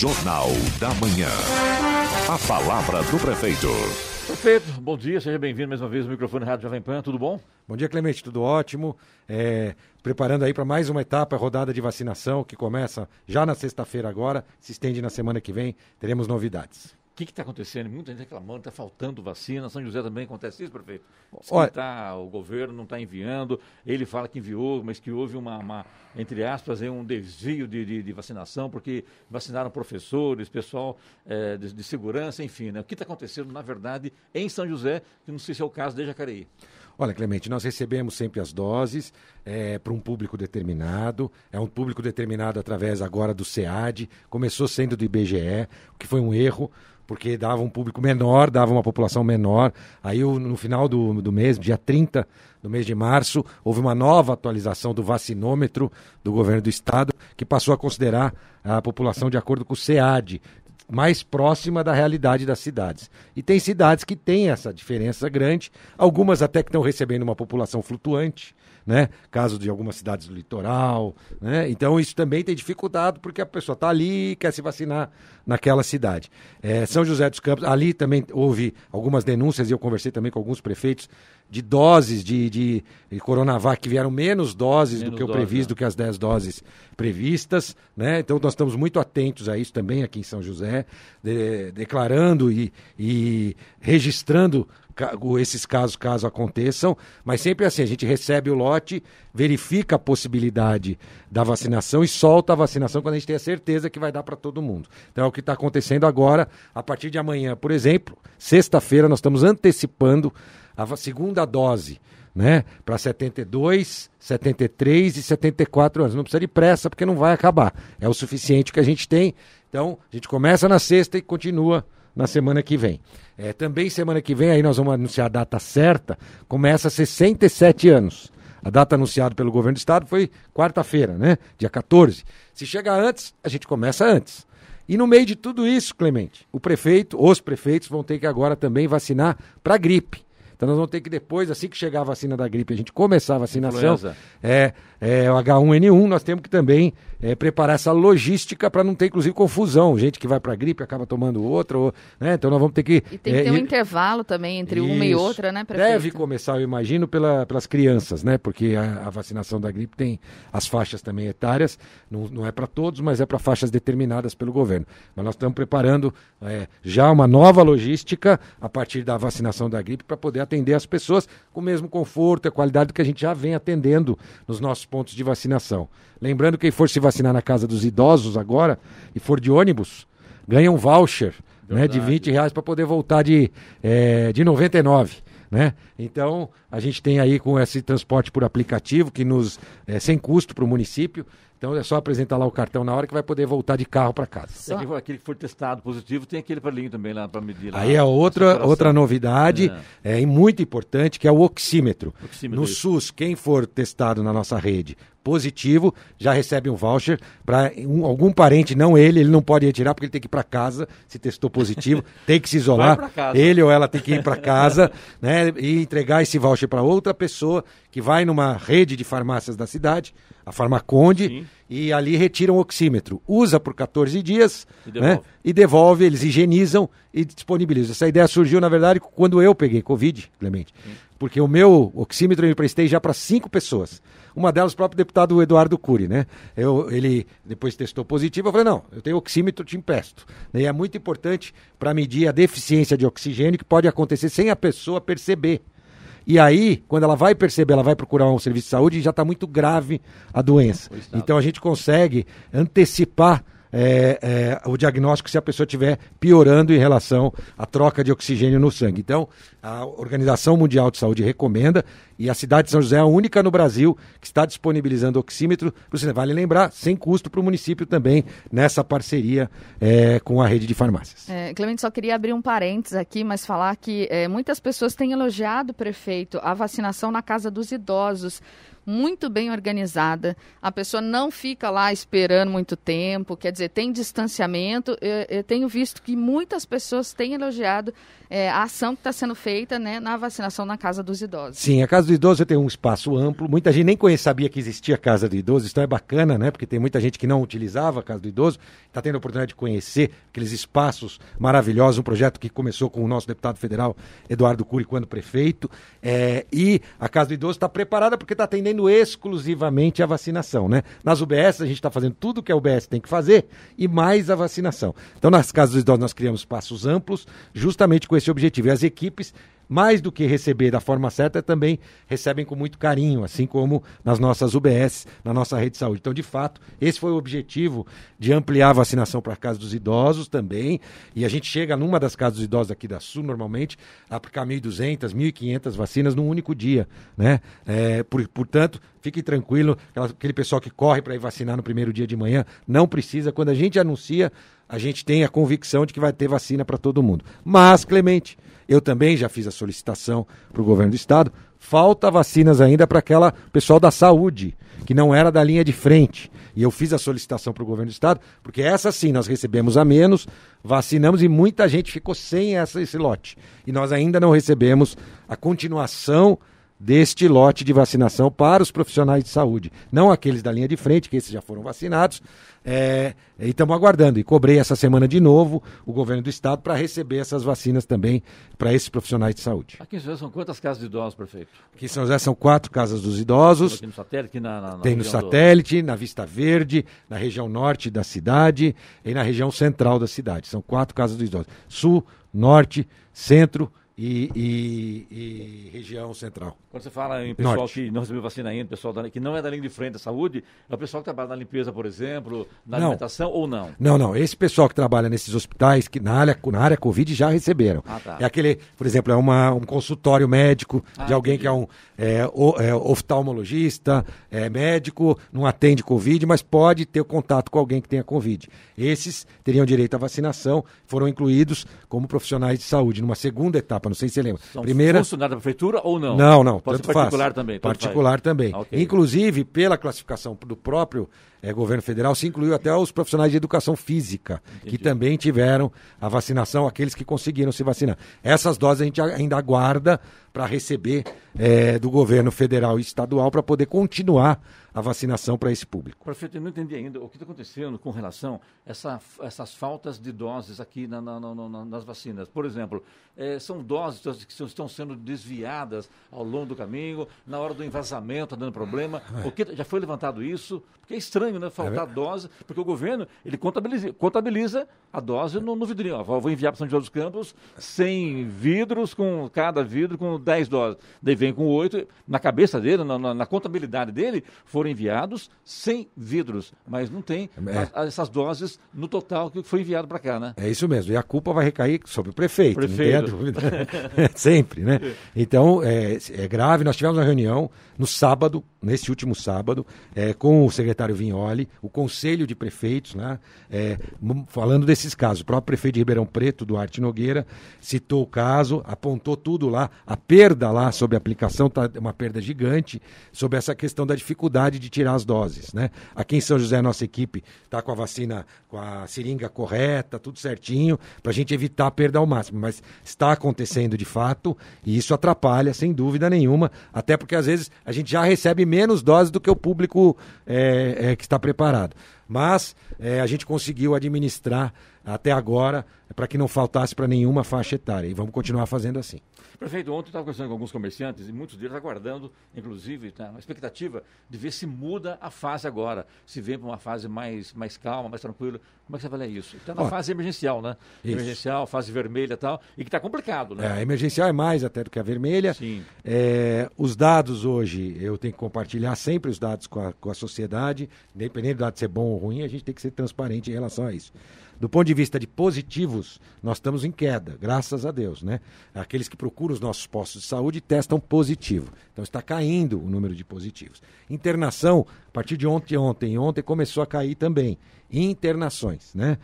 Jornal da Manhã. A palavra do prefeito. Prefeito, bom dia, seja bem-vindo mais uma vez ao microfone Rádio Jovem Pan, tudo bom? Bom dia, Clemente, tudo ótimo. É, preparando aí para mais uma etapa, a rodada de vacinação, que começa já na sexta-feira agora, se estende na semana que vem, teremos novidades que está acontecendo? Muita gente reclamando, está faltando vacina. São José também acontece isso, prefeito? Olha, tá, o governo não está enviando, ele fala que enviou, mas que houve uma, uma entre aspas, um desvio de, de, de, vacinação, porque vacinaram professores, pessoal é, de, de, segurança, enfim. Né? O que está acontecendo, na verdade, em São José, que não sei se é o caso de Jacareí? Olha, Clemente, nós recebemos sempre as doses é, eh, para um público determinado. É um público determinado através agora do SEAD. Começou sendo do IBGE, o que foi um erro porque dava um público menor, dava uma população menor. Aí no final do, do mês, dia 30 do mês de março, houve uma nova atualização do vacinômetro do governo do estado, que passou a considerar a população de acordo com o SEAD, mais próxima da realidade das cidades. E tem cidades que têm essa diferença grande, algumas até que estão recebendo uma população flutuante, né? Caso de algumas cidades do litoral, né? Então isso também tem dificuldade porque a pessoa está ali e quer se vacinar naquela cidade. É, São José dos Campos, ali também houve algumas denúncias e eu conversei também com alguns prefeitos de doses de, de, de Coronavac que vieram menos doses menos do que o previsto, né? do que as 10 doses previstas, né? Então nós estamos muito atentos a isso também aqui em São José, de, declarando e, e registrando esses casos, caso aconteçam, mas sempre assim, a gente recebe o lote, verifica a possibilidade da vacinação e solta a vacinação quando a gente tem a certeza que vai dar para todo mundo. Então é o que está acontecendo agora, a partir de amanhã, por exemplo, sexta-feira nós estamos antecipando a segunda dose né? Para 72, 73 e 74 anos. Não precisa de pressa, porque não vai acabar. É o suficiente que a gente tem. Então, a gente começa na sexta e continua na semana que vem. É, também semana que vem, aí nós vamos anunciar a data certa, começa 67 anos. A data anunciada pelo governo do estado foi quarta-feira, né? Dia 14. Se chegar antes, a gente começa antes. E no meio de tudo isso, Clemente, o prefeito, os prefeitos vão ter que agora também vacinar para gripe. Então nós vamos ter que depois, assim que chegar a vacina da gripe, a gente começar a vacinação, é, é, o H1N1, nós temos que também é, preparar essa logística para não ter, inclusive, confusão. Gente que vai para a gripe acaba tomando outra, ou, né? Então nós vamos ter que. E tem que é, ter um ir... intervalo também entre Isso. uma e outra, né, prefeito? Deve começar, eu imagino, pela, pelas crianças, né? Porque a, a, vacinação da gripe tem as faixas também etárias, não, não é para todos, mas é para faixas determinadas pelo governo. Mas nós estamos preparando é, já uma nova logística a partir da vacinação da gripe para poder atender as pessoas com o mesmo conforto, a qualidade que a gente já vem atendendo nos nossos pontos de vacinação. Lembrando que quem for se vacinar, vacinar na casa dos idosos agora e for de ônibus, ganha um voucher né, de 20 reais para poder voltar de, é, de 99. Né? Então, a gente tem aí com esse transporte por aplicativo, que nos é sem custo para o município, então é só apresentar lá o cartão na hora que vai poder voltar de carro para casa. Só... Aquele, aquele que for testado positivo tem aquele aparelhinho também lá para medir. Lá, Aí é outra, outra novidade é. é. muito importante que é o oxímetro. oxímetro no é SUS, quem for testado na nossa rede positivo já recebe um voucher para um, algum parente, não ele, ele não pode retirar porque ele tem que ir para casa se testou positivo, tem que se isolar, ele ou ela tem que ir para casa, né, e entregar esse voucher para outra pessoa que vai numa rede de farmácias da cidade a Farmaconde, Sim. e ali retiram o oxímetro. Usa por 14 dias e né, devolve. Né? e devolve, eles higienizam e disponibilizam. Essa ideia surgiu, na verdade, quando eu peguei Covid, Clemente. Porque o meu oxímetro eu emprestei já para cinco pessoas. Uma delas, o próprio deputado Eduardo Cury, né? Eu, ele depois testou positivo, eu falei, não, eu tenho oxímetro, te empresto. Né? E é muito importante para medir a deficiência de oxigênio que pode acontecer sem a pessoa perceber. E aí, quando ela vai perceber, ela vai procurar um serviço de saúde e já está muito grave a doença. Tá. Então a gente consegue antecipar é, é, o diagnóstico se a pessoa estiver piorando em relação à troca de oxigênio no sangue. Então, a Organização Mundial de Saúde recomenda e a cidade de São José é a única no Brasil que está disponibilizando oxímetro Vale lembrar, sem custo para o município também, nessa parceria é, com a rede de farmácias. É, Clemente, só queria abrir um parênteses aqui, mas falar que é, muitas pessoas têm elogiado, o prefeito, a vacinação na casa dos idosos muito bem organizada. A pessoa não fica lá esperando muito tempo, quer dizer, tem distanciamento. Eu, eu tenho visto que muitas pessoas têm elogiado é, a ação que está sendo feita né, na vacinação na casa dos idosos. Sim, a casa dos Idosos tem um espaço amplo. Muita gente nem conhecia, sabia que existia a casa dos idosos Então é bacana, né? Porque tem muita gente que não utilizava a casa do idoso, está tendo a oportunidade de conhecer aqueles espaços maravilhosos. Um projeto que começou com o nosso deputado federal Eduardo Cury quando prefeito. É, e a casa do idoso está preparada porque está atendendo exclusivamente a vacinação, né? Nas UBS a gente está fazendo tudo que a UBS tem que fazer e mais a vacinação. Então, nas casas dos idosos nós criamos passos amplos justamente com esse objetivo. E as equipes mais do que receber da forma certa, também recebem com muito carinho, assim como nas nossas UBS, na nossa rede de saúde. Então, de fato, esse foi o objetivo de ampliar a vacinação para a casa dos idosos também. E a gente chega numa das casas dos idosos aqui da Sul, normalmente, a aplicar 1.200, 1.500 vacinas num único dia, né? É, por, portanto, fique tranquilo, aquele pessoal que corre para ir vacinar no primeiro dia de manhã, não precisa. Quando a gente anuncia, a gente tem a convicção de que vai ter vacina para todo mundo. Mas, Clemente, eu também já fiz a solicitação para o governo do estado. Falta vacinas ainda para aquela pessoal da saúde, que não era da linha de frente. E eu fiz a solicitação para o governo do estado, porque essa sim nós recebemos a menos, vacinamos e muita gente ficou sem essa, esse lote. E nós ainda não recebemos a continuação deste lote de vacinação para os profissionais de saúde. Não aqueles da linha de frente, que esses já foram vacinados. É, e estamos aguardando. E cobrei essa semana de novo o governo do estado para receber essas vacinas também para esses profissionais de saúde. Aqui em São José são quantas casas de idosos, prefeito? Aqui em São José são quatro casas dos idosos. no satélite, na, na, na Tem no satélite, do... na Vista Verde, na região norte da cidade e na região central da cidade. São quatro casas dos idosos. Sul, norte, centro e, e, e, região central. Quando você fala em pessoal Norte. que não recebeu vacina ainda, pessoal da, que não é da linha de frente da saúde, é o pessoal que trabalha na limpeza, por exemplo, na não. alimentação ou não? Não, não. Esse pessoal que trabalha nesses hospitais, que na área, na área Covid já receberam. Ah, tá. É aquele, por exemplo, é uma, um consultório médico ah, de alguém entendi. que é um é, o, é, oftalmologista, é médico, não atende Covid, mas pode ter contato com alguém que tenha Covid. Esses teriam direito à vacinação, foram incluídos como profissionais de saúde numa segunda etapa não sei se você lembra. São Primeira... funcionário da prefeitura ou não? Não, não. Pode tanto particular faz. também. Particular ah, faz. também. okay. Inclusive, pela classificação do próprio é, governo federal, se incluiu até os profissionais de educação física, Entendi. que também tiveram a vacinação, aqueles que conseguiram se vacinar. Essas doses a gente ainda aguarda para receber é, do governo federal e estadual para poder continuar a vacinação para esse público. Prefeito, eu não entendi ainda o que está acontecendo com relação a essa, essas faltas de doses aqui na, na, na, nas vacinas. Por exemplo, é, são doses que estão sendo desviadas ao longo do caminho, na hora do envasamento está dando problema. É. o Que, já foi levantado isso? Porque é estranho estranho, né? Faltar é dose, porque o governo, ele contabiliza, contabiliza a dose no, no vidrinho. Ó, vou enviar para São José dos Campos 100 vidros, com cada vidro com 10 doses. Daí vem com 8, na cabeça dele, na, na, na contabilidade dele, foram enviados 100 vidros, mas não tem é. a, essas doses no total que foi enviado para cá, né? É isso mesmo, e a culpa vai recair sobre o prefeito, prefeito. É sempre, né? Então, é, é grave, nós tivemos uma reunião no sábado, nesse último sábado, é, com o secretário Vignoli, o Conselho de Prefeitos, né, é, falando desses casos. O próprio prefeito de Ribeirão Preto, Duarte Nogueira, citou o caso, apontou tudo lá, a perda lá sobre a aplicação tá uma perda gigante, sobre essa questão da dificuldade de tirar as doses. Né? Aqui em São José, a nossa equipe está com a vacina, com a seringa correta, tudo certinho, para a gente evitar a perda ao máximo. Mas está acontecendo de fato, e isso atrapalha, sem dúvida nenhuma, até porque às vezes a gente já recebe menos doses do que o público é, é que está preparado. Mas é, a gente conseguiu administrar até agora, é para que não faltasse para nenhuma faixa etária. E vamos continuar fazendo assim. Prefeito, ontem eu estava conversando com alguns comerciantes e muitos deles aguardando, inclusive, tá, uma expectativa de ver se muda a fase agora, se vem para uma fase mais, mais calma, mais tranquila. Como é que você avalia isso? Está na Ó, fase emergencial, né? Isso. Emergencial, fase vermelha e tal, e que está complicado, né? É, emergencial é mais até do que a vermelha. Sim. É, os dados hoje, eu tenho que compartilhar sempre os dados com a, com a sociedade, independente do dado ser bom ou ruim, a gente tem que ser transparente em relação a isso. Do ponto de vista de positivos, nós estamos em queda, graças a Deus, né? Aqueles que procuram os nossos postos de saúde testam positivo. Então está caindo o número de positivos. Internação, a partir de ontem, ontem, ontem começou a cair também internações, né?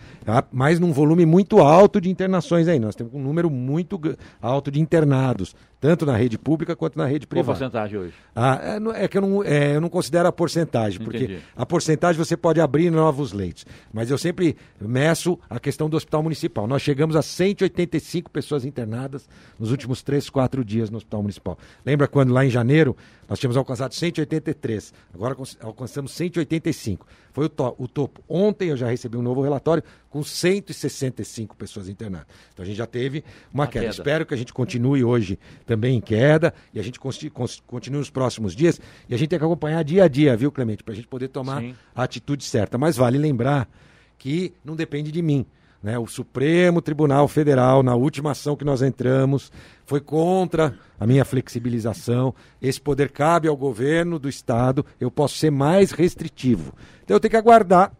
Mas num volume muito alto de internações aí. Nós temos um número muito alto de internados, tanto na rede pública quanto na rede privada. Qual porcentagem hoje? Ah, é, é que eu não, é, eu não considero a porcentagem, porque Entendi. a porcentagem você pode abrir novos leitos. Mas eu sempre meço a questão do hospital municipal. Nós chegamos a 185 pessoas internadas nos últimos 3, 4 dias no hospital municipal. Lembra quando lá em janeiro nós tínhamos alcançado 183, agora alcançamos 185. Foi o, to o topo. Ontem Ontem eu já recebi um novo relatório com 165 pessoas internadas. Então a gente já teve uma, queda. queda. Espero que a gente continue hoje também em queda e a gente continue nos próximos dias. E a gente tem que acompanhar dia a dia, viu, Clemente? Para a gente poder tomar Sim. a atitude certa. Mas vale lembrar que não depende de mim. Né? O Supremo Tribunal Federal, na última ação que nós entramos, foi contra a minha flexibilização. Esse poder cabe ao governo do Estado. Eu posso ser mais restritivo. Então eu tenho que aguardar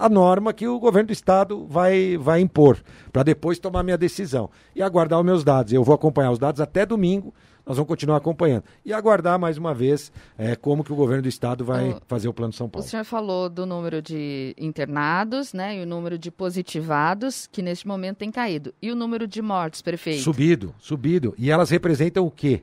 a norma que o governo do estado vai, vai impor, para depois tomar minha decisão. E aguardar os meus dados. Eu vou acompanhar os dados até domingo, nós vamos continuar acompanhando. E aguardar mais uma vez é, como que o governo do estado vai o, fazer o Plano São Paulo. O senhor falou do número de internados, né? E o número de positivados, que neste momento tem caído. E o número de mortes, prefeito? Subido, subido. E elas representam o quê?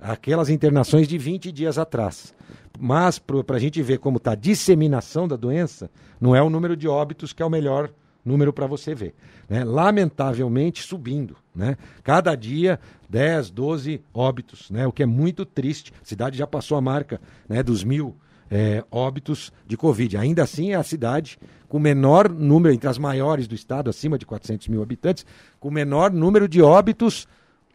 Aquelas internações de 20 dias atrás. Mas, para a gente ver como está a disseminação da doença, não é o número de óbitos que é o melhor número para você ver. Né? Lamentavelmente subindo. Né? Cada dia, 10, 12 óbitos, né? o que é muito triste. A cidade já passou a marca né, dos mil é, óbitos de Covid. Ainda assim, é a cidade com menor número, entre as maiores do estado, acima de 400 mil habitantes, com menor número de óbitos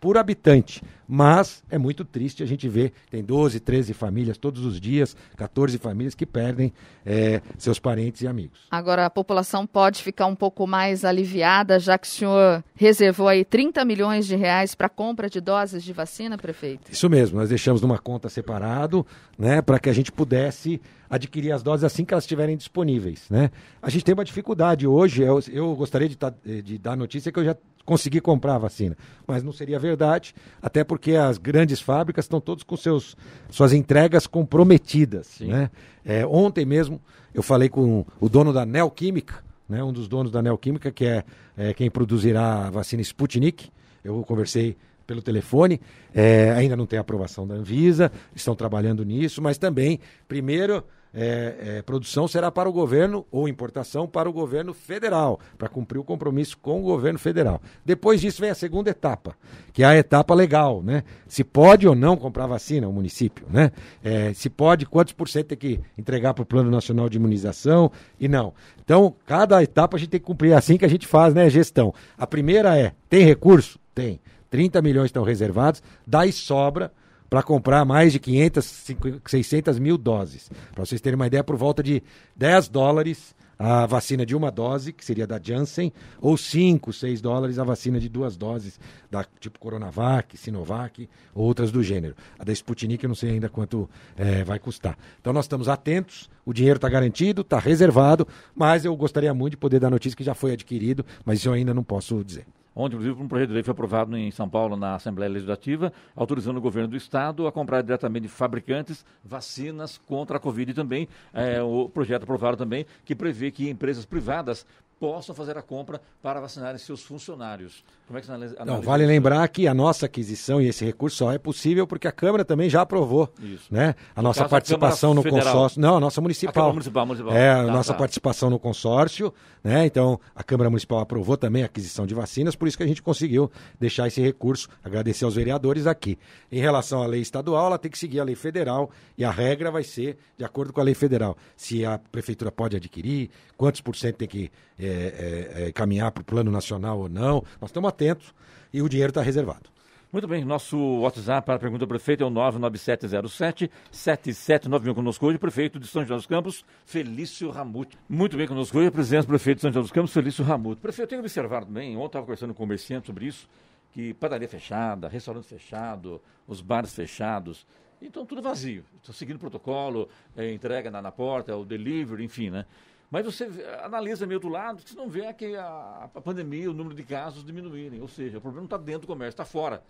por habitante. Mas é muito triste a gente ver, tem 12, 13 famílias todos os dias, 14 famílias que perdem é, seus parentes e amigos. Agora, a população pode ficar um pouco mais aliviada, já que o senhor reservou aí 30 milhões de reais para compra de doses de vacina, prefeito? Isso mesmo, nós deixamos numa conta separado, né, para que a gente pudesse adquirir as doses assim que elas estiverem disponíveis, né? A gente tem uma dificuldade hoje, eu, eu gostaria de, tá, eh, de dar notícia que eu já conseguir comprar a vacina. Mas não seria verdade, até porque as grandes fábricas estão todas com seus, suas entregas comprometidas. Né? É, ontem mesmo eu falei com o dono da Neoquímica, né, um dos donos da Neoquímica, que é, é quem produzirá a vacina Sputnik. Eu conversei pelo telefone, é, ainda não tem aprovação da Anvisa, estão trabalhando nisso, mas também, primeiro é, é, produção será para o governo ou importação para o governo federal, para cumprir o compromisso com o governo federal. Depois disso vem a segunda etapa, que é a etapa legal, né? Se pode ou não comprar vacina o município, né? É, se pode, quantos por cento tem que entregar para o Plano Nacional de Imunização e não. Então, cada etapa a gente tem que cumprir, é assim que a gente faz, né? Gestão. A primeira é, tem recurso? Tem. 30 milhões estão reservados, daí sobra para comprar mais de 500, 600 mil doses. Para vocês terem uma ideia, por volta de 10 dólares a vacina de uma dose, que seria da Janssen, ou 5, 6 dólares a vacina de duas doses, da tipo Coronavac, Sinovac, outras do gênero. A da Sputnik eu não sei ainda quanto é, vai custar. Então nós estamos atentos, o dinheiro está garantido, está reservado, mas eu gostaria muito de poder dar notícia que já foi adquirido, mas isso eu ainda não posso dizer onde, inclusive, um projeto de lei foi aprovado em São Paulo, na Assembleia Legislativa, autorizando o governo do Estado a comprar diretamente de fabricantes vacinas contra a Covid e também. É, o projeto aprovado também, que prevê que empresas privadas possam fazer a compra para vacinar seus funcionários. Como é que você analisa, Não, vale lembrar que a nossa aquisição e esse recurso só é possível porque a Câmara também já aprovou. Isso. Né? A no nossa participação a no Federal. consórcio. Não, a nossa municipal. A municipal, municipal. É, a tá, nossa tá. participação no consórcio, né? Então, a Câmara Municipal aprovou também a aquisição de vacinas, por isso que a gente conseguiu deixar esse recurso. Agradecer aos vereadores aqui. Em relação à lei estadual, ela tem que seguir a lei federal e a regra vai ser de acordo com a lei federal. Se a prefeitura pode adquirir, quantos por cento tem que é, é, caminhar para o plano nacional ou não. Nós estamos atentos e o dinheiro está reservado. Muito bem, nosso WhatsApp para a pergunta do prefeito é o 99707-7791. Conosco hoje, prefeito de São José dos Campos, Felício Ramuto. Muito bem, conosco hoje, a presença do prefeito de São José dos Campos, Felício Ramuto. Prefeito, eu tenho observado bem, ontem estava conversando com o um comerciante sobre isso, que padaria fechada, restaurante fechado, os bares fechados, então tudo vazio. Estou seguindo o protocolo, é, entrega na, na porta, é o delivery, enfim, né? Mas você analisa meio do lado, você não vê que a, a pandemia, o número de casos diminuírem. Ou seja, o problema não está dentro do comércio, está fora.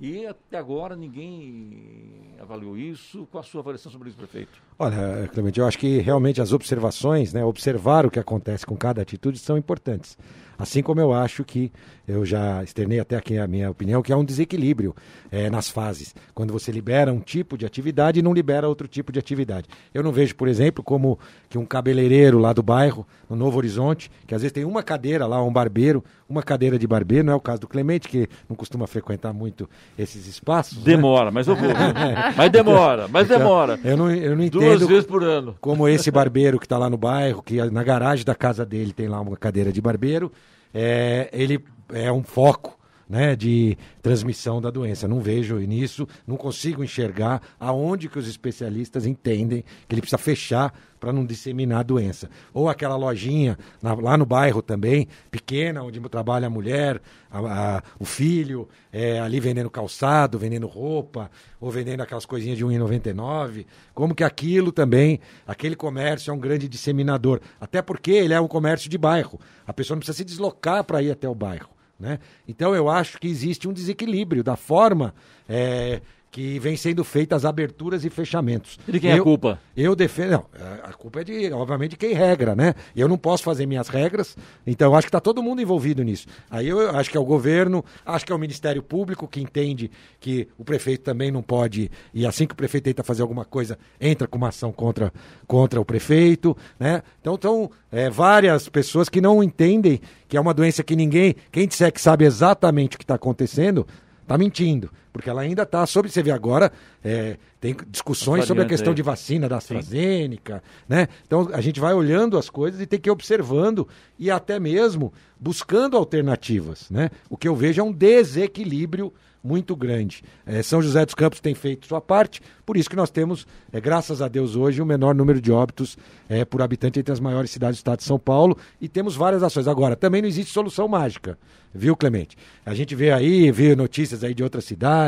E até agora ninguém avaliou isso. Qual a sua avaliação sobre isso, prefeito? Olha, Clemente, eu acho que realmente as observações, né, observar o que acontece com cada atitude são importantes. Assim como eu acho que, eu já externei até aqui a minha opinião, que há um desequilíbrio é, nas fases. Quando você libera um tipo de atividade e não libera outro tipo de atividade. Eu não vejo, por exemplo, como que um cabeleireiro lá do bairro, no Novo Horizonte, que às vezes tem uma cadeira lá, um barbeiro, uma cadeira de barbeiro, não é o caso do Clemente, que não costuma frequentar muito esses espaços. Né? Demora, né? mas eu vou. mas demora, mas então, demora. Eu não, eu não entendo. Duas vezes por ano. Como esse barbeiro que está lá no bairro, que é na garagem da casa dele tem lá uma cadeira de barbeiro, é, ele é um foco né, de transmissão da doença. Não vejo nisso, não consigo enxergar aonde que os especialistas entendem que ele precisa fechar para não disseminar a doença. Ou aquela lojinha na, lá no bairro também, pequena, onde trabalha a mulher, a, a, o filho, é, ali vendendo calçado, vendendo roupa, ou vendendo aquelas coisinhas de 1,99. Como que aquilo também, aquele comércio é um grande disseminador. Até porque ele é um comércio de bairro. A pessoa não precisa se deslocar para ir até o bairro. Né? Então eu acho que existe um desequilíbrio da forma é, que vem sendo feitas aberturas e fechamentos. E de quem eu, é a culpa? Eu defendo. Não, é, a culpa é de, obviamente, de quem regra, né? Eu não posso fazer minhas regras, então acho que está todo mundo envolvido nisso. Aí eu acho que é o governo, acho que é o Ministério Público que entende que o prefeito também não pode, e assim que o prefeito tenta fazer alguma coisa, entra com uma ação contra, contra o prefeito, né? Então estão é, várias pessoas que não entendem que é uma doença que ninguém, quem disser que sabe exatamente o que está acontecendo, está mentindo porque ela ainda está sobre. Você vê agora, é, tem discussões sobre a questão aí. de vacina da AstraZeneca, Sim. né? Então a gente vai olhando as coisas e tem que ir observando e até mesmo buscando alternativas, né? O que eu vejo é um desequilíbrio muito grande. É, São José dos Campos tem feito sua parte, por isso que nós temos, é, graças a Deus, hoje o menor número de óbitos é, por habitante entre as maiores cidades do estado de São Paulo e temos várias ações. Agora, também não existe solução mágica, viu, Clemente? A gente vê aí, vê notícias aí de outras cidades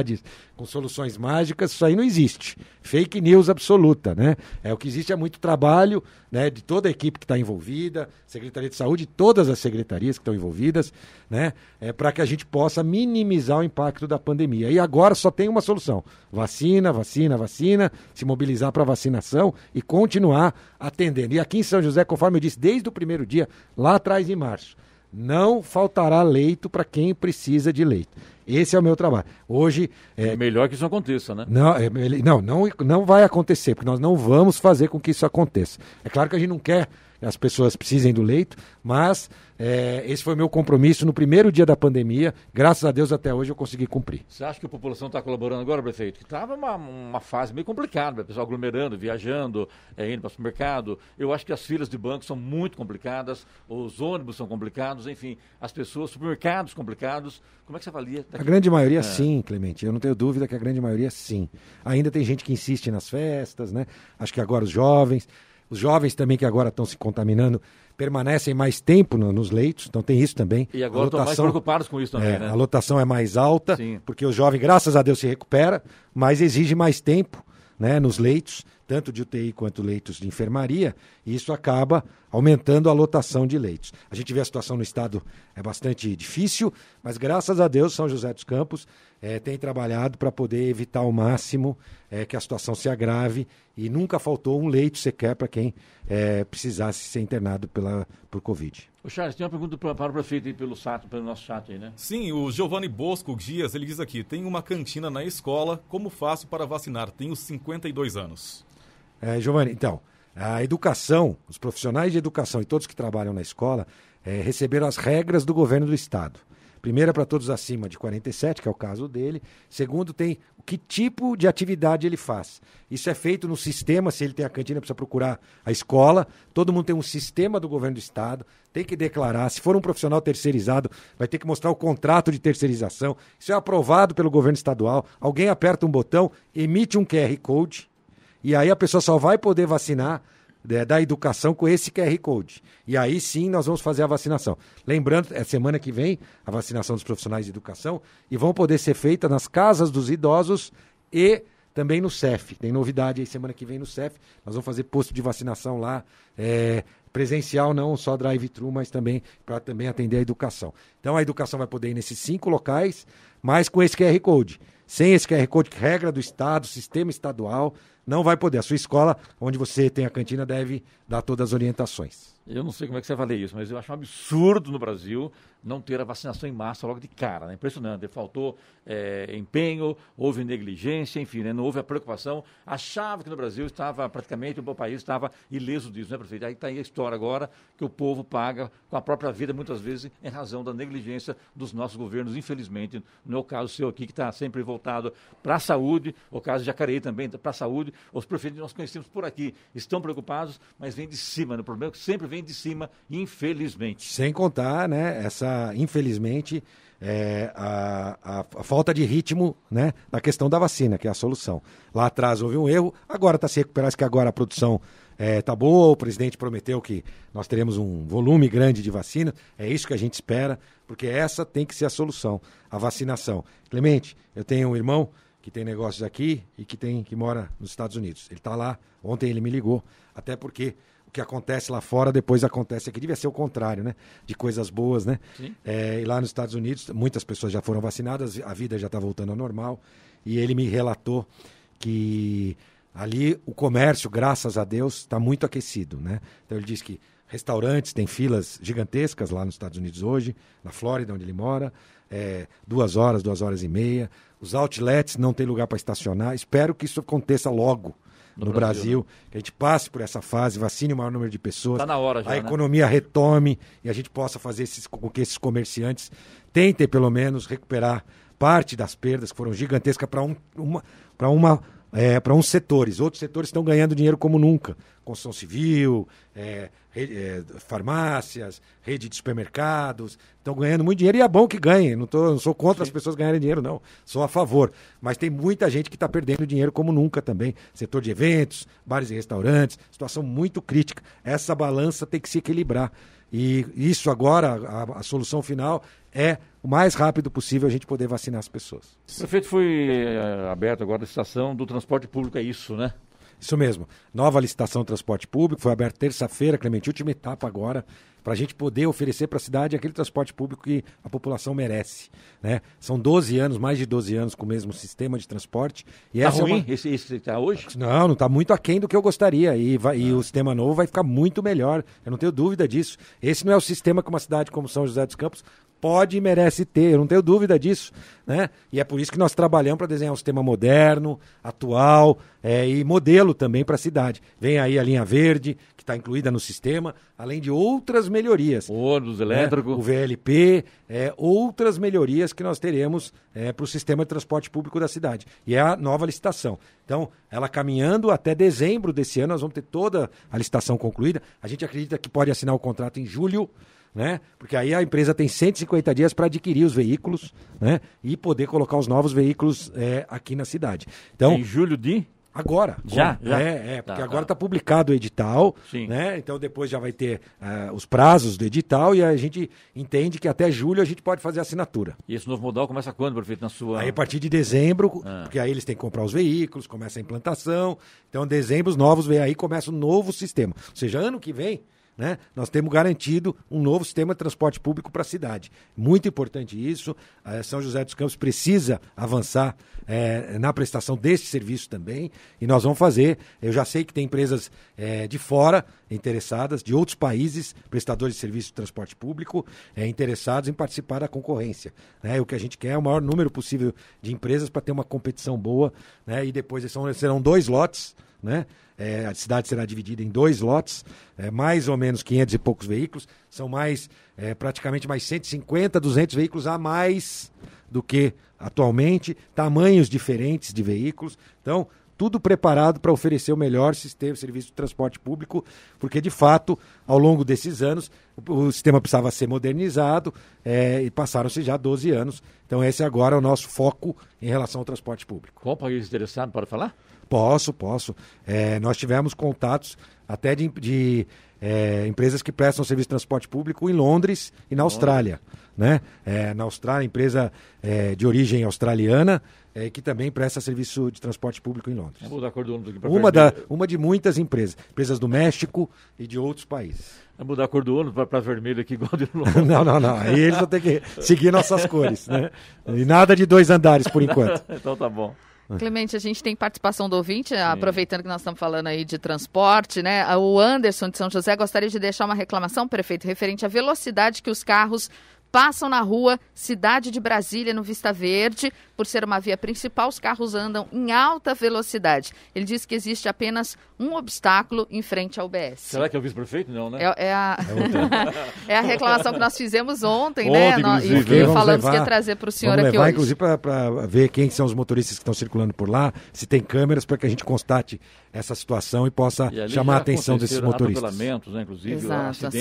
com soluções mágicas, isso aí não existe. Fake news absoluta, né? É o que existe é muito trabalho, né, de toda a equipe que está envolvida, Secretaria de Saúde, todas as secretarias que estão envolvidas, né, é para que a gente possa minimizar o impacto da pandemia. E agora só tem uma solução: vacina, vacina, vacina, se mobilizar para vacinação e continuar atendendo. E aqui em São José, conforme eu disse desde o primeiro dia, lá atrás em março, não faltará leito para quem precisa de leito. Esse é o meu trabalho. Hoje. É, é melhor que isso aconteça, né? Não, é, ele, não, não, não vai acontecer, porque nós não vamos fazer com que isso aconteça. É claro que a gente não quer as pessoas precisem do leito, mas é, esse foi meu compromisso no primeiro dia da pandemia. Graças a Deus até hoje eu consegui cumprir. Você acha que a população está colaborando agora, prefeito? Que estava uma, uma, fase meio complicada, né? o pessoal aglomerando, viajando, é, indo para o supermercado. Eu acho que as filas de banco são muito complicadas, os ônibus são complicados, enfim, as pessoas, supermercados complicados. Como é que você avalia? Daqui? A grande maioria é. sim, Clemente. Eu não tenho dúvida que a grande maioria sim. Ainda tem gente que insiste nas festas, né? Acho que agora os jovens. Os jovens também que agora estão se contaminando permanecem mais tempo no, nos leitos, então tem isso também. E agora estão mais preocupados com isso também, é, né? A lotação é mais alta, Sim. porque o jovem, graças a Deus, se recupera, mas exige mais tempo né, nos leitos tanto de UTI quanto leitos de enfermaria, e isso acaba aumentando a lotação de leitos. A gente vê a situação no estado é bastante difícil, mas graças a Deus São José dos Campos é, tem trabalhado para poder evitar ao máximo é, que a situação se agrave e nunca faltou um leito sequer para quem é, precisasse ser internado pela, por Covid. O Charles, tem uma pergunta para, para o prefeito e pelo, pelo nosso chat aí, né? Sim, o Giovanni Bosco Dias, ele diz aqui, tem uma cantina na escola, como faço para vacinar? Tenho 52 anos. É, Giovanni, então, a educação, os profissionais de educação e todos que trabalham na escola é, receberam as regras do governo do Estado. Primeiro é para todos acima de 47, que é o caso dele. Segundo, tem que tipo de atividade ele faz. Isso é feito no sistema, se ele tem a cantina, precisa procurar a escola. Todo mundo tem um sistema do governo do estado, tem que declarar. Se for um profissional terceirizado, vai ter que mostrar o contrato de terceirização. Isso é aprovado pelo governo estadual. Alguém aperta um botão, emite um QR Code e aí a pessoa só vai poder vacinar né, da educação com esse QR Code. E aí sim nós vamos fazer a vacinação. Lembrando, é semana que vem a vacinação dos profissionais de educação e vão poder ser feita nas casas dos idosos e também no CEF. Tem novidade aí semana que vem no CEF. Nós vamos fazer posto de vacinação lá. É, presencial, não só drive-thru, mas também para também atender a educação. Então a educação vai poder ir nesses cinco locais, mas com esse QR Code. Sem esse QR Code, regra do Estado, sistema estadual, não vai poder. A sua escola, onde você tem a cantina, deve dar todas as orientações. Eu não sei como é que você avalia isso, mas eu acho um absurdo no Brasil não ter a vacinação em massa logo de cara. Né? Impressionante. Faltou é, empenho, houve negligência, enfim, né? não houve a preocupação. Achava que no Brasil estava praticamente, o país estava ileso disso, né, prefeito? Aí está aí a história agora, que o povo paga com a própria vida, muitas vezes, em razão da negligência dos nossos governos, infelizmente. No é caso seu aqui, que está sempre voltado para a saúde, o caso de Jacareí também, para a saúde, os prefeitos que nós conhecemos por aqui estão preocupados, mas vem de cima, né? o problema é que sempre vem de cima, infelizmente. Sem contar, né, essa, infelizmente, é, a, a, a, falta de ritmo né, da questão da vacina, que é a solução. Lá atrás houve um erro, agora está se recuperando, que agora a produção é, tá boa, o presidente prometeu que nós teremos um volume grande de vacina, é isso que a gente espera, porque essa tem que ser a solução, a vacinação. Clemente, eu tenho um irmão que tem negócios aqui e que tem que mora nos Estados Unidos. Ele está lá, ontem ele me ligou, até porque o que acontece lá fora depois acontece aqui. Devia ser o contrário, né? De coisas boas, né? É, e lá nos Estados Unidos, muitas pessoas já foram vacinadas, a vida já está voltando ao normal. E ele me relatou que Ali o comércio, graças a Deus, está muito aquecido, né? Então ele diz que restaurantes têm filas gigantescas lá nos Estados Unidos hoje, na Flórida, onde ele mora, é, duas horas, duas horas e meia. Os outlets não tem lugar para estacionar. Espero que isso aconteça logo no, no Brasil, Brasil né? que a gente passe por essa fase, vacine o maior número de pessoas, tá na hora já, a né? economia retome e a gente possa fazer esses, com que esses comerciantes tentem, pelo menos, recuperar parte das perdas que foram gigantescas para um, uma, uma é, para uns setores. Outros setores estão ganhando dinheiro como nunca. Construção civil, é, é, farmácias, rede de supermercados, estão ganhando muito dinheiro e é bom que ganhem. Não, tô, não sou contra Sim. as pessoas ganharem dinheiro, não. Sou a favor. Mas tem muita gente que está perdendo dinheiro como nunca também. Setor de eventos, bares e restaurantes, situação muito crítica. Essa balança tem que se equilibrar. E isso agora, a, a solução final é o mais rápido possível a gente poder vacinar as pessoas. Prefeito, foi é, eh, aberto agora a estação do transporte público, é isso, né? Isso mesmo. Nova licitação de transporte público, foi aberta terça-feira, Clemente, última etapa agora, para a gente poder oferecer para a cidade aquele transporte público que a população merece. Né? São 12 anos, mais de 12 anos com o mesmo sistema de transporte. E tá essa ruim é uma... esse está hoje? Não, não está muito aquém do que eu gostaria. E, vai, ah. e o sistema novo vai ficar muito melhor. Eu não tenho dúvida disso. Esse não é o sistema que uma cidade como São José dos Campos pode e merece ter, eu não tenho dúvida disso, né? E é por isso que nós trabalhamos para desenhar um sistema moderno, atual é, e modelo também para a cidade. Vem aí a linha verde, que está incluída no sistema, além de outras melhorias. Ônibus né? elétrico. Né? O VLP, é, outras melhorias que nós teremos é, para o sistema de transporte público da cidade. E é a nova licitação. Então, ela caminhando até dezembro desse ano, nós vamos ter toda a licitação concluída. A gente acredita que pode assinar o contrato em julho né? Porque aí a empresa tem 150 dias para adquirir os veículos, né? E poder colocar os novos veículos é, aqui na cidade. Então, em julho de Agora. Já, já. É, é porque tá, agora está tá publicado o edital, Sim. né? Então depois já vai ter uh, os prazos do edital e a gente entende que até julho a gente pode fazer a assinatura. E esse novo modal começa quando, prefeito, na sua... Aí a partir de dezembro, ah. porque aí eles têm que comprar os veículos, começa a implantação. Então em dezembro os novos, aí começa o um novo sistema. Ou seja, ano que vem né? Nós temos garantido um novo sistema de transporte público para a cidade. Muito importante isso. São José dos Campos precisa avançar é, na prestação desse serviço também. E nós vamos fazer. Eu já sei que tem empresas é, de fora interessadas, de outros países, prestadores de serviço de transporte público, é, interessados em participar da concorrência. Né? O que a gente quer é o maior número possível de empresas para ter uma competição boa. Né? E depois serão dois lotes né? É, a cidade será dividida em dois lotes, é, mais ou menos 500 e poucos veículos, são mais, é, praticamente mais 150, 200 veículos a mais do que atualmente, tamanhos diferentes de veículos, então tudo preparado para oferecer o melhor sistema, serviço de transporte público, porque de fato, ao longo desses anos, o, o sistema precisava ser modernizado é, e passaram-se já 12 anos. Então, esse agora é o nosso foco em relação ao transporte público. Qual país é interessado para falar? Posso, posso. É, nós tivemos contatos até de, de é, empresas que prestam serviço de transporte público em Londres e na Austrália. Né? É, na Austrália, empresa é, de origem australiana é, que também presta serviço de transporte público em Londres. vou dar cor do ônibus aqui para uma, da, uma de muitas empresas, empresas do México e de outros países. É mudar a cor do ônibus para vermelho aqui igual de novo. não, não, não. Aí eles vão ter que seguir nossas cores, né? E nada de dois andares por enquanto. então tá bom. Uhum. Clemente, a gente tem participação do ouvinte, Sim. aproveitando que nós estamos falando aí de transporte, né? O Anderson de São José gostaria de deixar uma reclamação, prefeito, referente à velocidade que os carros passam na rua Cidade de Brasília, no Vista Verde. Por ser uma via principal, os carros andam em alta velocidade. Ele diz que existe apenas um obstáculo em frente ao BS. Será que é o vice-prefeito? Não, né? É, é a... É, é, a reclamação que nós fizemos ontem, ontem né? Nós, e né? falamos levar, que ia trazer para o senhor aqui hoje. inclusive, para ver quem são os motoristas que estão circulando por lá, se tem câmeras, para que a gente constate essa situação e possa e chamar a atenção desses motoristas. Atropelamentos, né? Inclusive, Exato, acidentes,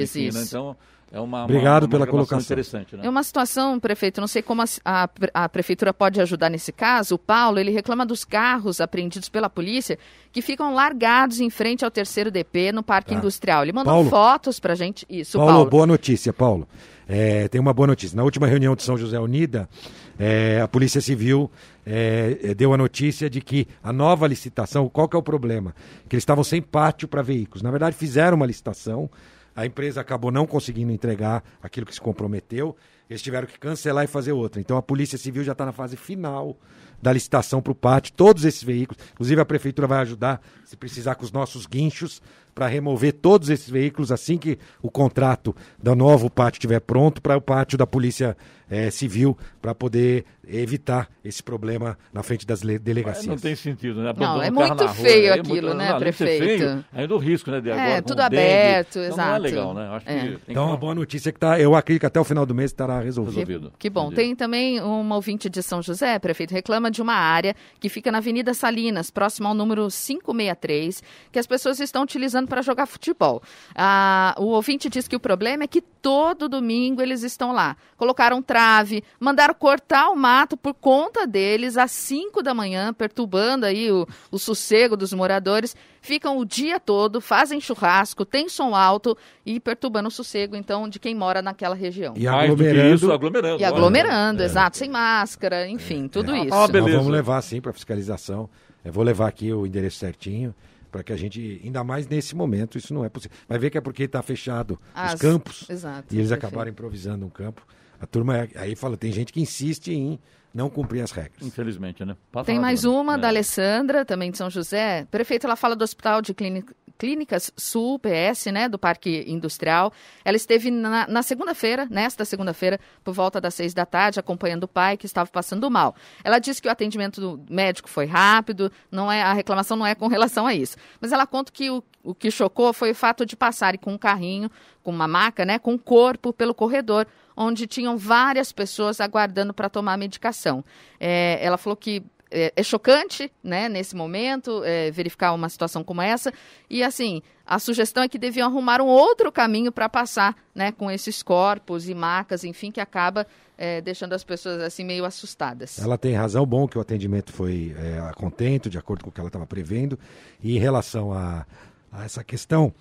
acidentes né? isso. Né? Então, é uma, Obrigado uma, uma pela colocação. interessante. Né? É uma situação, prefeito, não sei como a, a, a, prefeitura pode ajudar nesse caso. O Paulo, ele reclama dos carros apreendidos pela polícia que ficam largados em frente ao terceiro DP no Parque tá. Industrial. Ele mandou Paulo, fotos para gente. Isso, Paulo. Paulo, boa notícia, Paulo. É, tem uma boa notícia. Na última reunião de São José Unida, é, a Polícia Civil é, é deu a notícia de que a nova licitação, qual que é o problema? Que eles estavam sem pátio para veículos. Na verdade, fizeram uma licitação, a empresa acabou não conseguindo entregar aquilo que se comprometeu. Eles tiveram que cancelar e fazer outra. Então a Polícia Civil já está na fase final da licitação para o pátio. Todos esses veículos, inclusive a Prefeitura vai ajudar, se precisar, com os nossos guinchos, para remover todos esses veículos assim que o contrato do novo pátio estiver pronto para o pátio da Polícia Civil é, civil para poder evitar esse problema na frente das delegacias. Mas não tem sentido, né? Abandono não, é muito feio é aquilo, muito, né, não, prefeito? É feio, ainda o risco, né, de é, agora, É, tudo aberto, dengue. exato. Então, não é legal, né? Acho é. Que então, que... uma boa notícia é que tá, eu acredito que até o final do mês estará resolvido. resolvido. Que, bom. Entendi. Tem também uma ouvinte de São José, prefeito, reclama de uma área que fica na Avenida Salinas, próximo ao número 563, que as pessoas estão utilizando para jogar futebol. Ah, o ouvinte diz que o problema é que todo domingo eles estão lá. Colocaram trave, mandaram cortar o mato por conta deles às 5 da manhã, perturbando aí o, o sossego dos moradores. Ficam o dia todo, fazem churrasco, tem som alto e perturbando o sossego, então, de quem mora naquela região. E ah, é aglomerando. Isso, aglomerando. E né? aglomerando, é. exato, sem máscara, enfim, é. tudo é. isso. Ah, né? beleza. Nós vamos levar, sim, para fiscalização. Eu vou levar aqui o endereço certinho para que a gente, ainda mais nesse momento, isso não é possível. Vai ver que é porque está fechado As, os campos exato, e eles perfeito. acabaram improvisando um campo. A turma é, aí fala, tem gente que insiste em não cumprir as regras. Infelizmente, né? Pode tem mais agora. uma é. da Alessandra, também de São José. Prefeito, ela fala do Hospital de Clínica Clínicas Sul, PS, né, do Parque Industrial. Ela esteve na, na segunda-feira, nesta segunda-feira, por volta das seis da tarde, acompanhando o pai que estava passando mal. Ela disse que o atendimento médico foi rápido, não é a reclamação não é com relação a isso. Mas ela conta que o, o que chocou foi o fato de passarem com um carrinho, com uma maca, né, com um corpo pelo corredor onde tinham várias pessoas aguardando para tomar a medicação. É, ela falou que é, é, chocante, né, nesse momento, é, verificar uma situação como essa. E assim, a sugestão é que deviam arrumar um outro caminho para passar, né, com esses corpos e macas, enfim, que acaba é, deixando as pessoas assim meio assustadas. Ela tem razão, bom que o atendimento foi é, contento, de acordo com o que ela estava prevendo. E em relação a, a essa questão,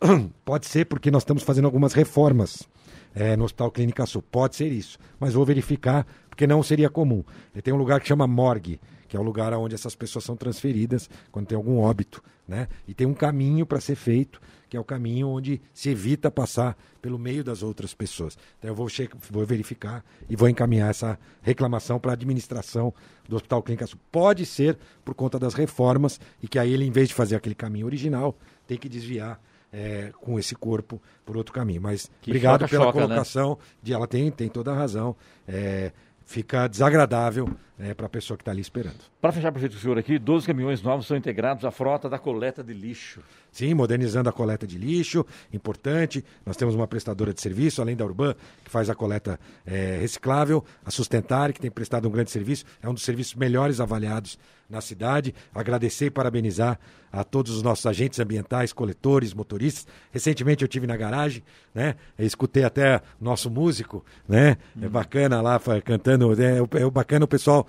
pode ser porque nós estamos fazendo algumas reformas é, no Hospital Clínica Sul. Pode ser isso, mas vou verificar, porque não seria comum. E tem um lugar que chama morgue, que é o lugar onde essas pessoas são transferidas quando tem algum óbito, né? E tem um caminho para ser feito, que é o caminho onde se evita passar pelo meio das outras pessoas. Então eu vou, vou verificar e vou encaminhar essa reclamação para a administração do Hospital Clínica Sul. Pode ser por conta das reformas e que aí ele, em vez de fazer aquele caminho original, tem que desviar é, com esse corpo por outro caminho. Mas que obrigado choca, pela choca, né? colocação, né? de, ela tem, tem toda a razão. É, fica desagradável é né, para a pessoa que está ali esperando. Para fechar, prefeito, o senhor aqui, 12 caminhões novos são integrados à frota da coleta de lixo. Sim, modernizando a coleta de lixo, importante. Nós temos uma prestadora de serviço, além da Urban, que faz a coleta é, reciclável, a Sustentar, que tem prestado um grande serviço, é um dos serviços melhores avaliados na cidade. Agradecer e parabenizar a todos os nossos agentes ambientais, coletores, motoristas. Recentemente eu tive na garagem, né? Escutei até nosso músico, né? É bacana lá cantando. Né, é, é bacana o pessoal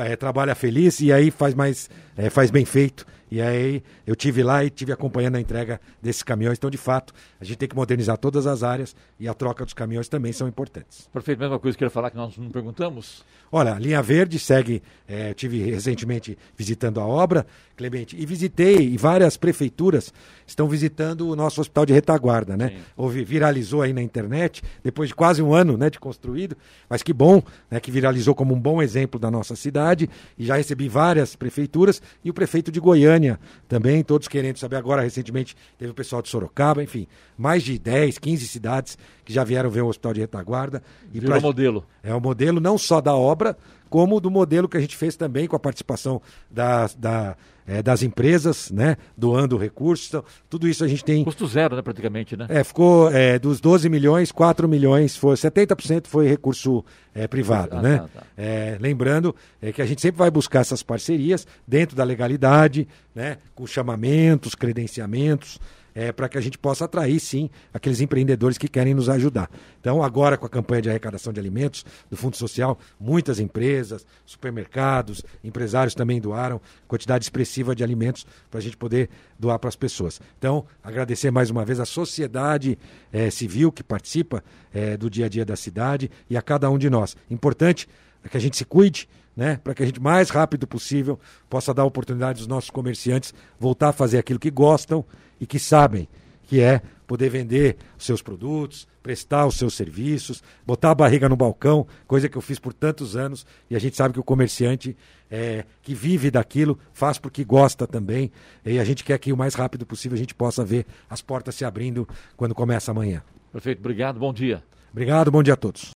é, trabalha feliz e aí faz mais, é, faz bem feito. E aí eu tive lá e tive acompanhando a entrega desses caminhões. Então, de fato, a gente tem que modernizar todas as áreas e a troca dos caminhões também são importantes. Perfeito, mesma coisa que eu ia falar que nós não perguntamos. Olha, a linha verde segue, é, eu tive recentemente visitando a obra, Clemente, e visitei, e várias prefeituras estão visitando o nosso hospital de retaguarda, né? Houve, viralizou aí na internet, depois de quase um ano né, de construído, mas que bom né, que viralizou como um bom exemplo da nossa cidade cidade e já recebi várias prefeituras e o prefeito de Goiânia também, todos querendo saber agora recentemente teve o pessoal de Sorocaba, enfim, mais de 10, 15 cidades que já vieram ver o hospital de retaguarda e Virou pra... modelo. É o modelo não só da obra, como do modelo que a gente fez também com a participação das, da, é, das empresas, né? Doando recursos. Então, tudo isso a gente tem. Custo zero, né, praticamente, né? É, ficou é, dos 12 milhões, 4 milhões, foi, 70% foi recurso é, privado, ah, né? Tá, tá. lembrando que a gente sempre vai buscar essas parcerias dentro da legalidade, né? Com chamamentos, credenciamentos é, para que a gente possa atrair, sim, aqueles empreendedores que querem nos ajudar. Então, agora com a campanha de arrecadação de alimentos do Fundo Social, muitas empresas, supermercados, empresários também doaram quantidade expressiva de alimentos para a gente poder doar para as pessoas. Então, agradecer mais uma vez à sociedade é, civil que participa é, do dia a dia da cidade e a cada um de nós. Importante é que a gente se cuide, né, para que a gente mais rápido possível possa dar oportunidade aos nossos comerciantes voltar a fazer aquilo que gostam e que sabem que é poder vender os seus produtos, prestar os seus serviços, botar a barriga no balcão, coisa que eu fiz por tantos anos, e a gente sabe que o comerciante é, que vive daquilo faz porque gosta também, e a gente quer que o mais rápido possível a gente possa ver as portas se abrindo quando começa amanhã. Perfeito, obrigado, bom dia. Obrigado, bom dia a todos.